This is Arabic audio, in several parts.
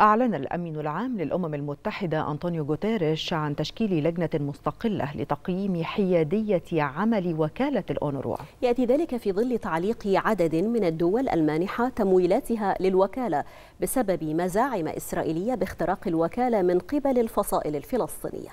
أعلن الأمين العام للأمم المتحدة أنطونيو غوتيريش عن تشكيل لجنة مستقلة لتقييم حيادية عمل وكالة الأونروا يأتي ذلك في ظل تعليق عدد من الدول المانحة تمويلاتها للوكالة بسبب مزاعم إسرائيلية باختراق الوكالة من قبل الفصائل الفلسطينية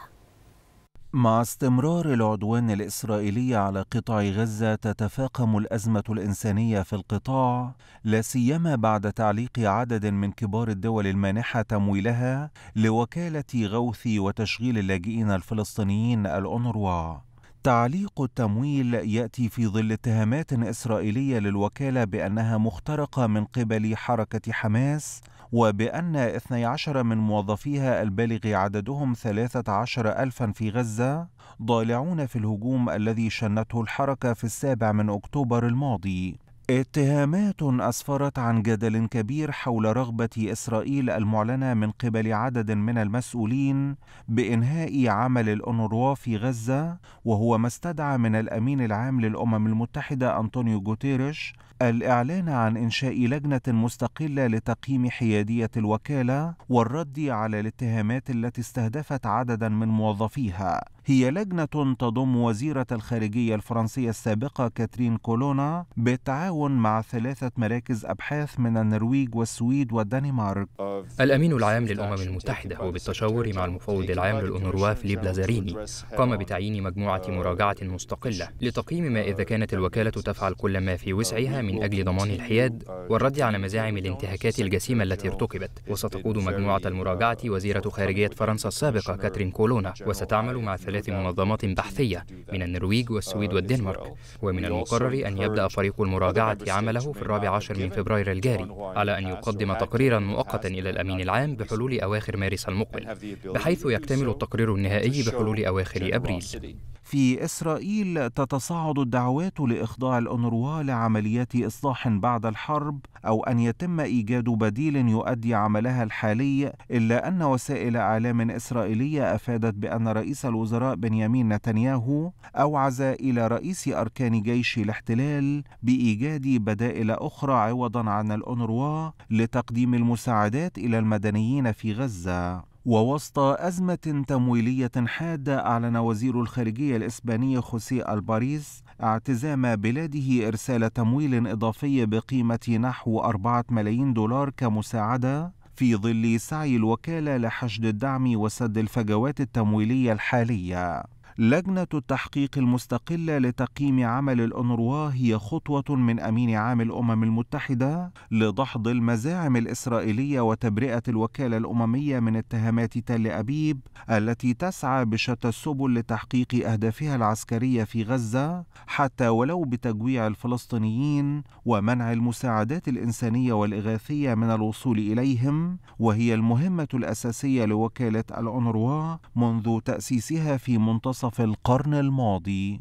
مع استمرار العدوان الإسرائيلي على قطاع غزة تتفاقم الأزمة الإنسانية في القطاع لا سيما بعد تعليق عدد من كبار الدول المانحة تمويلها لوكالة غوث وتشغيل اللاجئين الفلسطينيين الأونروا تعليق التمويل ياتي في ظل اتهامات اسرائيليه للوكاله بانها مخترقه من قبل حركه حماس وبأن 12 من موظفيها البالغ عددهم 13 ألفا في غزة ضالعون في الهجوم الذي شنته الحركة في السابع من أكتوبر الماضي اتهامات أسفرت عن جدل كبير حول رغبة إسرائيل المعلنة من قبل عدد من المسؤولين بإنهاء عمل الأونروا في غزة وهو ما استدعى من الأمين العام للأمم المتحدة أنطونيو جوتيريش الإعلان عن إنشاء لجنة مستقلة لتقييم حيادية الوكالة والرد على الاتهامات التي استهدفت عددا من موظفيها هي لجنة تضم وزيرة الخارجية الفرنسية السابقة كاترين كولونا بالتعاون مع ثلاثة مراكز أبحاث من النرويج والسويد والدنمارك الأمين العام للأمم المتحدة وبالتشاور مع المفوض العام للأونروا فليب لازاريني قام بتعيين مجموعة مراجعة مستقلة لتقييم ما إذا كانت الوكالة تفعل كل ما في وسعها من أجل ضمان الحياد والرد على مزاعم الانتهاكات الجسيمة التي ارتكبت وستقود مجموعة المراجعة وزيرة خارجية فرنسا السابقة كاترين كولونا وستعمل مع ثلاث منظمات بحثية من النرويج والسويد والدنمارك ومن المقرر أن يبدأ فريق المراجعة عمله في الرابع عشر من فبراير الجاري على أن يقدم تقريرا مؤقتا إلى الأمين العام بحلول أواخر مارس المقبل بحيث يكتمل التقرير النهائي بحلول أواخر أبريل في إسرائيل تتصاعد الدعوات لإخضاع الأنروا لعمليات إصلاح بعد الحرب أو أن يتم إيجاد بديل يؤدي عملها الحالي إلا أن وسائل أعلام إسرائيلية أفادت بأن رئيس الوزراء بنيامين نتنياهو أوعز إلى رئيس أركان جيش الاحتلال بإيجاد بدائل أخرى عوضا عن الأونروا لتقديم المساعدات إلى المدنيين في غزة ووسط أزمة تمويلية حادة أعلن وزير الخارجية الإسباني خوسي الباريز اعتزام بلاده إرسال تمويل إضافي بقيمة نحو 4 ملايين دولار كمساعدة في ظل سعي الوكالة لحشد الدعم وسد الفجوات التمويلية الحالية لجنة التحقيق المستقلة لتقييم عمل الأنروا هي خطوة من أمين عام الأمم المتحدة لدحض المزاعم الإسرائيلية وتبرئة الوكالة الأممية من اتهامات تل أبيب التي تسعى بشتى السبل لتحقيق أهدافها العسكرية في غزة حتى ولو بتجويع الفلسطينيين ومنع المساعدات الإنسانية والإغاثية من الوصول إليهم وهي المهمة الأساسية لوكالة الأنروا منذ تأسيسها في منتصف منتصف القرن الماضي